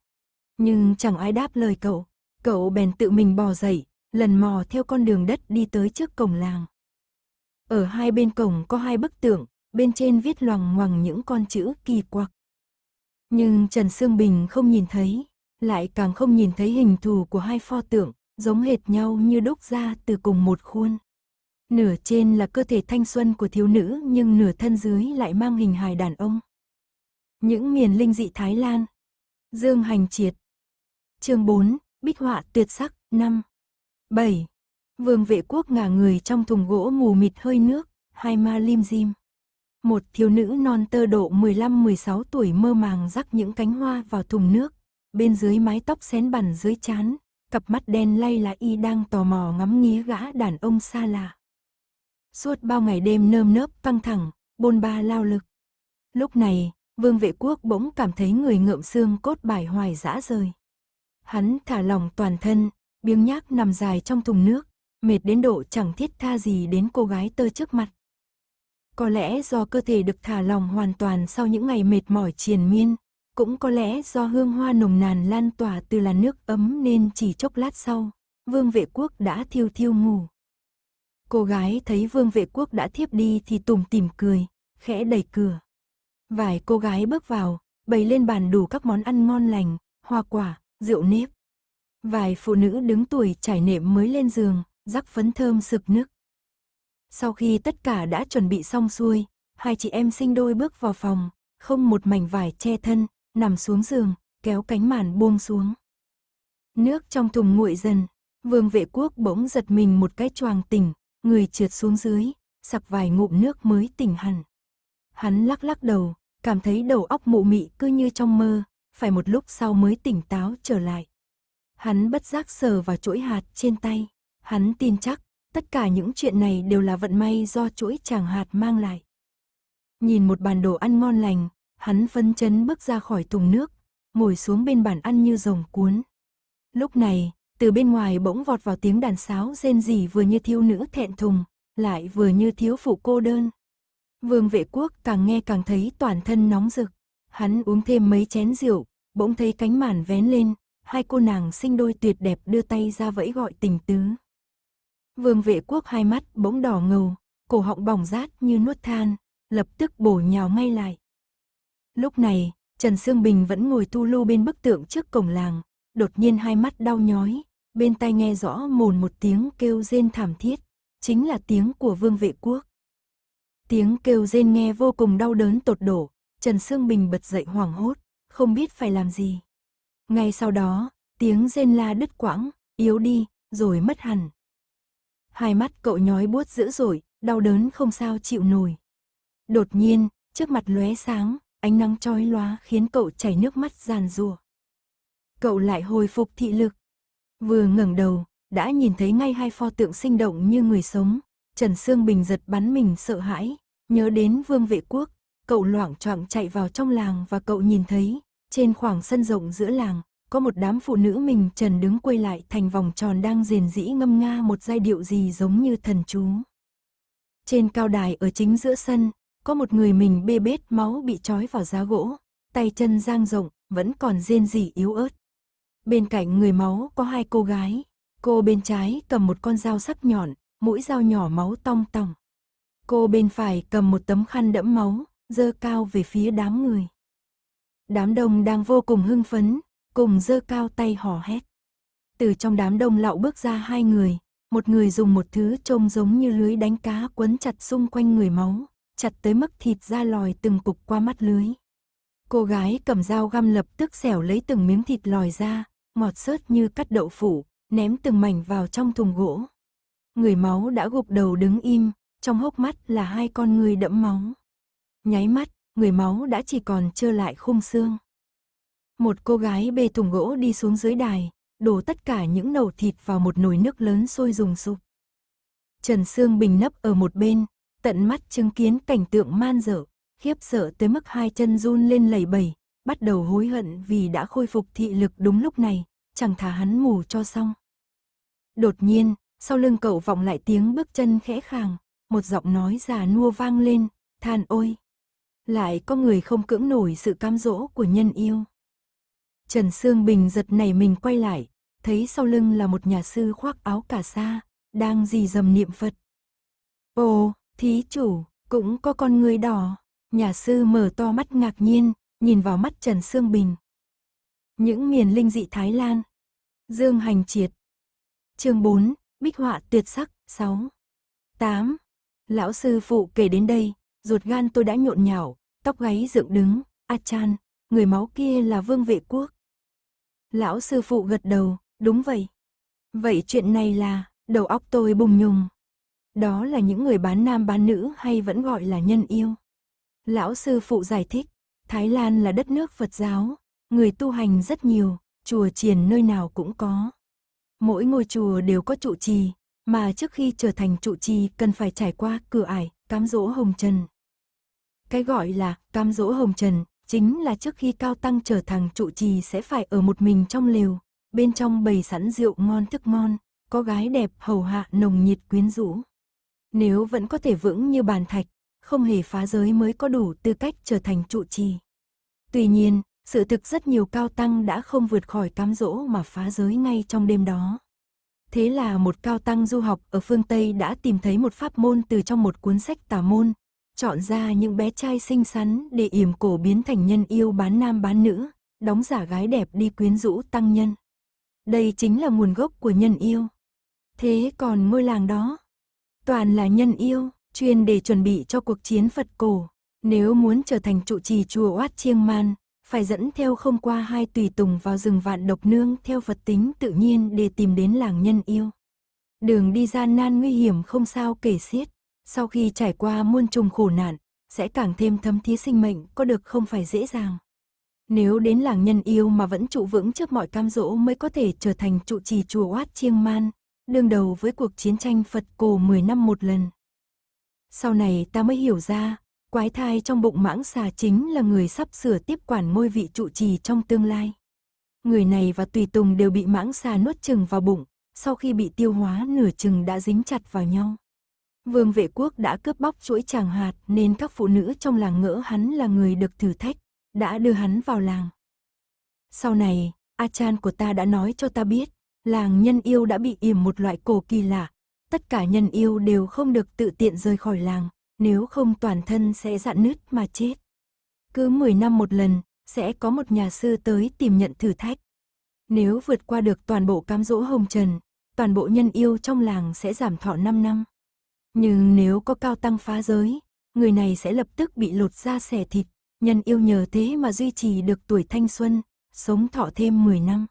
Nhưng chẳng ai đáp lời cậu, cậu bèn tự mình bò dậy, lần mò theo con đường đất đi tới trước cổng làng. Ở hai bên cổng có hai bức tượng, bên trên viết loằng ngoằng những con chữ kỳ quặc. Nhưng Trần Sương Bình không nhìn thấy, lại càng không nhìn thấy hình thù của hai pho tượng, giống hệt nhau như đúc ra từ cùng một khuôn. Nửa trên là cơ thể thanh xuân của thiếu nữ nhưng nửa thân dưới lại mang hình hài đàn ông. Những miền linh dị Thái Lan Dương Hành Triệt chương 4, Bích họa tuyệt sắc 5 7. Vương vệ quốc ngả người trong thùng gỗ mù mịt hơi nước, hai ma lim dim. Một thiếu nữ non tơ độ 15-16 tuổi mơ màng rắc những cánh hoa vào thùng nước, bên dưới mái tóc xén bẩn dưới chán, cặp mắt đen lay là y đang tò mò ngắm nghía gã đàn ông xa lạ. Suốt bao ngày đêm nơm nớp căng thẳng, bôn ba lao lực. Lúc này, vương vệ quốc bỗng cảm thấy người ngợm xương cốt bài hoài dã rời. Hắn thả lòng toàn thân, biếng nhác nằm dài trong thùng nước, mệt đến độ chẳng thiết tha gì đến cô gái tơ trước mặt. Có lẽ do cơ thể được thả lòng hoàn toàn sau những ngày mệt mỏi triền miên, cũng có lẽ do hương hoa nồng nàn lan tỏa từ làn nước ấm nên chỉ chốc lát sau, Vương Vệ Quốc đã thiêu thiêu ngủ. Cô gái thấy Vương Vệ Quốc đã thiếp đi thì tủm tìm cười, khẽ đẩy cửa. Vài cô gái bước vào, bày lên bàn đủ các món ăn ngon lành, hoa quả, rượu nếp. Vài phụ nữ đứng tuổi trải nệm mới lên giường, rắc phấn thơm sực nức. Sau khi tất cả đã chuẩn bị xong xuôi, hai chị em sinh đôi bước vào phòng, không một mảnh vải che thân, nằm xuống giường, kéo cánh màn buông xuống. Nước trong thùng nguội dần, vương vệ quốc bỗng giật mình một cái choàng tỉnh, người trượt xuống dưới, sặc vài ngụm nước mới tỉnh hẳn. Hắn lắc lắc đầu, cảm thấy đầu óc mụ mị cứ như trong mơ, phải một lúc sau mới tỉnh táo trở lại. Hắn bất giác sờ vào chuỗi hạt trên tay. Hắn tin chắc, tất cả những chuyện này đều là vận may do chuỗi chàng hạt mang lại. Nhìn một bàn đồ ăn ngon lành, hắn phân chấn bước ra khỏi thùng nước, ngồi xuống bên bàn ăn như rồng cuốn. Lúc này, từ bên ngoài bỗng vọt vào tiếng đàn sáo rên rỉ vừa như thiếu nữ thẹn thùng, lại vừa như thiếu phụ cô đơn. Vương vệ quốc càng nghe càng thấy toàn thân nóng rực, hắn uống thêm mấy chén rượu, bỗng thấy cánh màn vén lên, hai cô nàng sinh đôi tuyệt đẹp đưa tay ra vẫy gọi tình tứ. Vương vệ quốc hai mắt bỗng đỏ ngầu, cổ họng bỏng rát như nuốt than, lập tức bổ nhào ngay lại. Lúc này, Trần Sương Bình vẫn ngồi tu lưu bên bức tượng trước cổng làng, đột nhiên hai mắt đau nhói, bên tai nghe rõ mồn một tiếng kêu rên thảm thiết, chính là tiếng của vương vệ quốc. Tiếng kêu rên nghe vô cùng đau đớn tột đổ, Trần Sương Bình bật dậy hoảng hốt, không biết phải làm gì. Ngay sau đó, tiếng rên la đứt quãng, yếu đi, rồi mất hẳn. Hai mắt cậu nhói buốt dữ dội, đau đớn không sao chịu nổi. Đột nhiên, trước mặt lóe sáng, ánh nắng chói lóa khiến cậu chảy nước mắt giàn rùa Cậu lại hồi phục thị lực. Vừa ngẩng đầu, đã nhìn thấy ngay hai pho tượng sinh động như người sống. Trần Sương Bình giật bắn mình sợ hãi, nhớ đến Vương Vệ Quốc, cậu loảng choạng chạy vào trong làng và cậu nhìn thấy trên khoảng sân rộng giữa làng, có một đám phụ nữ mình trần đứng quay lại thành vòng tròn đang rền rĩ ngâm nga một giai điệu gì giống như thần chú. Trên cao đài ở chính giữa sân, có một người mình bê bết máu bị trói vào giá gỗ, tay chân giang rộng, vẫn còn rên rỉ yếu ớt. Bên cạnh người máu có hai cô gái, cô bên trái cầm một con dao sắc nhọn, mũi dao nhỏ máu tong tòng. Cô bên phải cầm một tấm khăn đẫm máu, dơ cao về phía đám người. Đám đông đang vô cùng hưng phấn, cùng giơ cao tay hò hét. Từ trong đám đông lạo bước ra hai người, một người dùng một thứ trông giống như lưới đánh cá quấn chặt xung quanh người máu, chặt tới mức thịt ra lòi từng cục qua mắt lưới. Cô gái cầm dao găm lập tức xẻo lấy từng miếng thịt lòi ra, mọt sớt như cắt đậu phủ, ném từng mảnh vào trong thùng gỗ. Người máu đã gục đầu đứng im, trong hốc mắt là hai con người đẫm máu. Nháy mắt, người máu đã chỉ còn trơ lại khung xương. Một cô gái bê thùng gỗ đi xuống dưới đài, đổ tất cả những nầu thịt vào một nồi nước lớn sôi rùng sục. Trần Sương Bình nấp ở một bên, tận mắt chứng kiến cảnh tượng man dở, khiếp sợ tới mức hai chân run lên lẩy bẩy, bắt đầu hối hận vì đã khôi phục thị lực đúng lúc này, chẳng thả hắn ngủ cho xong. Đột nhiên, sau lưng cậu vọng lại tiếng bước chân khẽ khàng, một giọng nói già nua vang lên, than ôi lại có người không cưỡng nổi sự cam dỗ của nhân yêu. Trần Sương Bình giật nảy mình quay lại, thấy sau lưng là một nhà sư khoác áo cà sa, đang dì dầm niệm Phật. Ồ, thí chủ, cũng có con người đỏ. Nhà sư mở to mắt ngạc nhiên, nhìn vào mắt Trần Sương Bình. Những miền linh dị Thái Lan. Dương Hành Triệt. Chương 4, Bích họa tuyệt sắc, 6. 8. Lão sư phụ kể đến đây, ruột gan tôi đã nhộn nhảo, tóc gáy dựng đứng, a chan, người máu kia là vương vệ quốc. Lão sư phụ gật đầu, đúng vậy. Vậy chuyện này là, đầu óc tôi bùng nhùng. Đó là những người bán nam bán nữ hay vẫn gọi là nhân yêu. Lão sư phụ giải thích, Thái Lan là đất nước Phật giáo, người tu hành rất nhiều, chùa chiền nơi nào cũng có. Mỗi ngôi chùa đều có trụ trì, mà trước khi trở thành trụ trì cần phải trải qua cửa ải, cám dỗ hồng trần, cái gọi là cam dỗ hồng trần, chính là trước khi Cao Tăng trở thành trụ trì sẽ phải ở một mình trong lều, bên trong bầy sẵn rượu ngon thức ngon, có gái đẹp hầu hạ nồng nhiệt quyến rũ. Nếu vẫn có thể vững như bàn thạch, không hề phá giới mới có đủ tư cách trở thành trụ trì. Tuy nhiên, sự thực rất nhiều cao tăng đã không vượt khỏi cám dỗ mà phá giới ngay trong đêm đó. Thế là một cao tăng du học ở phương Tây đã tìm thấy một pháp môn từ trong một cuốn sách tà môn, chọn ra những bé trai xinh xắn để yểm cổ biến thành nhân yêu bán nam bán nữ, đóng giả gái đẹp đi quyến rũ tăng nhân. Đây chính là nguồn gốc của nhân yêu. Thế còn ngôi làng đó? Toàn là nhân yêu, chuyên để chuẩn bị cho cuộc chiến Phật cổ. Nếu muốn trở thành trụ trì chùa Oát Chiêng Man, phải dẫn theo không qua hai tùy tùng vào rừng vạn độc nương theo Phật tính tự nhiên để tìm đến làng nhân yêu. Đường đi gian nan nguy hiểm không sao kể xiết. Sau khi trải qua muôn trùng khổ nạn, sẽ càng thêm thấm thí sinh mệnh có được không phải dễ dàng. Nếu đến làng nhân yêu mà vẫn trụ vững trước mọi cam dỗ mới có thể trở thành trụ trì chùa Oát Chiêng Man, đương đầu với cuộc chiến tranh Phật cổ 10 năm một lần. Sau này ta mới hiểu ra, quái thai trong bụng mãng xà chính là người sắp sửa tiếp quản ngôi vị trụ trì trong tương lai. Người này và tùy tùng đều bị mãng xà nuốt chừng vào bụng, sau khi bị tiêu hóa nửa chừng đã dính chặt vào nhau. Vương vệ quốc đã cướp bóc chuỗi tràng hạt nên các phụ nữ trong làng ngỡ hắn là người được thử thách, đã đưa hắn vào làng. Sau này, A Achan của ta đã nói cho ta biết, làng nhân yêu đã bị yểm một loại cổ kỳ lạ. Tất cả nhân yêu đều không được tự tiện rời khỏi làng, nếu không toàn thân sẽ dạn nứt mà chết. Cứ 10 năm một lần, sẽ có một nhà sư tới tìm nhận thử thách. Nếu vượt qua được toàn bộ cám dỗ hồng trần, toàn bộ nhân yêu trong làng sẽ giảm thọ 5 năm. Nhưng nếu có cao tăng phá giới, người này sẽ lập tức bị lột da xẻ thịt, nhân yêu nhờ thế mà duy trì được tuổi thanh xuân, sống thọ thêm 10 năm.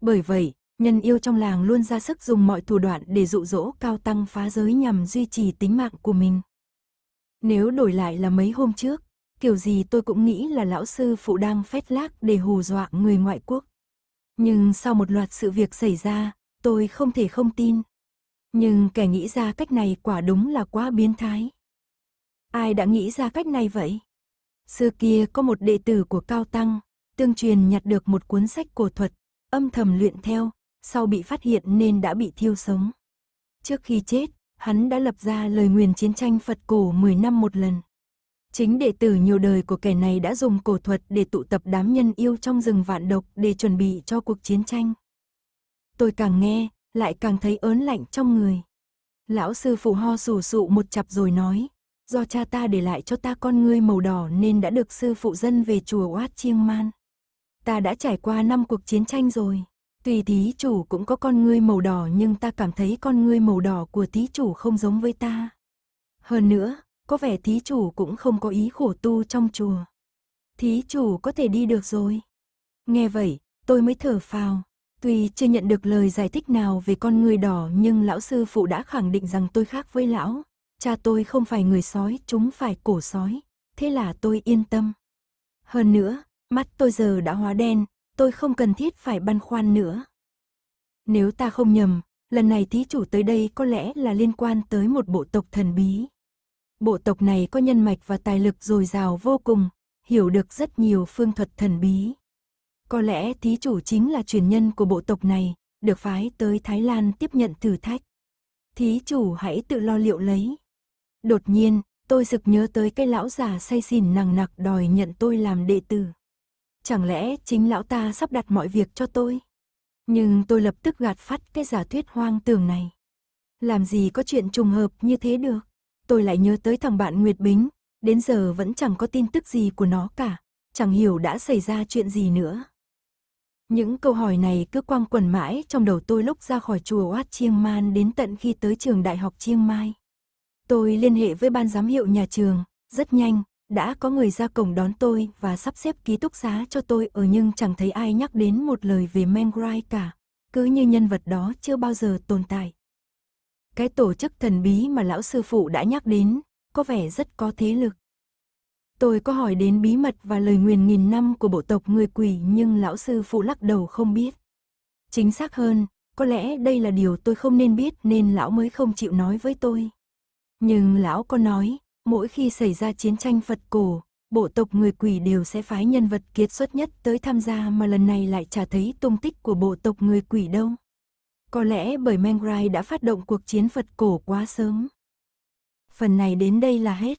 Bởi vậy, nhân yêu trong làng luôn ra sức dùng mọi thủ đoạn để dụ dỗ cao tăng phá giới nhằm duy trì tính mạng của mình. Nếu đổi lại là mấy hôm trước, kiểu gì tôi cũng nghĩ là lão sư phụ đang phét lác để hù dọa người ngoại quốc. Nhưng sau một loạt sự việc xảy ra, tôi không thể không tin, nhưng kẻ nghĩ ra cách này quả đúng là quá biến thái. Ai đã nghĩ ra cách này vậy? Xưa kia có một đệ tử của Cao Tăng, tương truyền nhặt được một cuốn sách cổ thuật, âm thầm luyện theo, sau bị phát hiện nên đã bị thiêu sống. Trước khi chết, hắn đã lập ra lời nguyền chiến tranh Phật cổ 10 năm một lần. Chính đệ tử nhiều đời của kẻ này đã dùng cổ thuật để tụ tập đám nhân yêu trong rừng vạn độc để chuẩn bị cho cuộc chiến tranh. Tôi càng nghe, lại càng thấy ớn lạnh trong người. Lão sư phụ ho sù sụ một chặp rồi nói, do cha ta để lại cho ta con ngươi màu đỏ nên đã được sư phụ dân về chùa Oát Chiêng Man. Ta đã trải qua năm cuộc chiến tranh rồi, tùy thí chủ cũng có con ngươi màu đỏ nhưng ta cảm thấy con ngươi màu đỏ của thí chủ không giống với ta. Hơn nữa, có vẻ thí chủ cũng không có ý khổ tu trong chùa. Thí chủ có thể đi được rồi. Nghe vậy, tôi mới thở phào, Tuy chưa nhận được lời giải thích nào về con người đỏ nhưng lão sư phụ đã khẳng định rằng tôi khác với lão. Cha tôi không phải người sói, chúng phải cổ sói. Thế là tôi yên tâm. Hơn nữa, mắt tôi giờ đã hóa đen, tôi không cần thiết phải băn khoăn nữa. Nếu ta không nhầm, lần này thí chủ tới đây có lẽ là liên quan tới một bộ tộc thần bí. Bộ tộc này có nhân mạch và tài lực dồi dào vô cùng, hiểu được rất nhiều phương thuật thần bí. Có lẽ thí chủ chính là truyền nhân của bộ tộc này, được phái tới Thái Lan tiếp nhận thử thách. Thí chủ hãy tự lo liệu lấy. Đột nhiên, tôi sực nhớ tới cái lão già say xỉn nằng nặc đòi nhận tôi làm đệ tử. Chẳng lẽ chính lão ta sắp đặt mọi việc cho tôi? Nhưng tôi lập tức gạt phát cái giả thuyết hoang tưởng này. Làm gì có chuyện trùng hợp như thế được? Tôi lại nhớ tới thằng bạn Nguyệt Bính, đến giờ vẫn chẳng có tin tức gì của nó cả, chẳng hiểu đã xảy ra chuyện gì nữa. Những câu hỏi này cứ quang quẩn mãi trong đầu tôi lúc ra khỏi chùa Oát Chiang Man đến tận khi tới trường đại học Chiang Mai. Tôi liên hệ với ban giám hiệu nhà trường, rất nhanh, đã có người ra cổng đón tôi và sắp xếp ký túc xá cho tôi ở nhưng chẳng thấy ai nhắc đến một lời về Mengrai cả, cứ như nhân vật đó chưa bao giờ tồn tại. Cái tổ chức thần bí mà lão sư phụ đã nhắc đến, có vẻ rất có thế lực. Tôi có hỏi đến bí mật và lời nguyền nghìn năm của bộ tộc người quỷ nhưng lão sư phụ lắc đầu không biết. Chính xác hơn, có lẽ đây là điều tôi không nên biết nên lão mới không chịu nói với tôi. Nhưng lão có nói, mỗi khi xảy ra chiến tranh Phật cổ, bộ tộc người quỷ đều sẽ phái nhân vật kiệt xuất nhất tới tham gia mà lần này lại chả thấy tung tích của bộ tộc người quỷ đâu. Có lẽ bởi Mengrai đã phát động cuộc chiến Phật cổ quá sớm. Phần này đến đây là hết.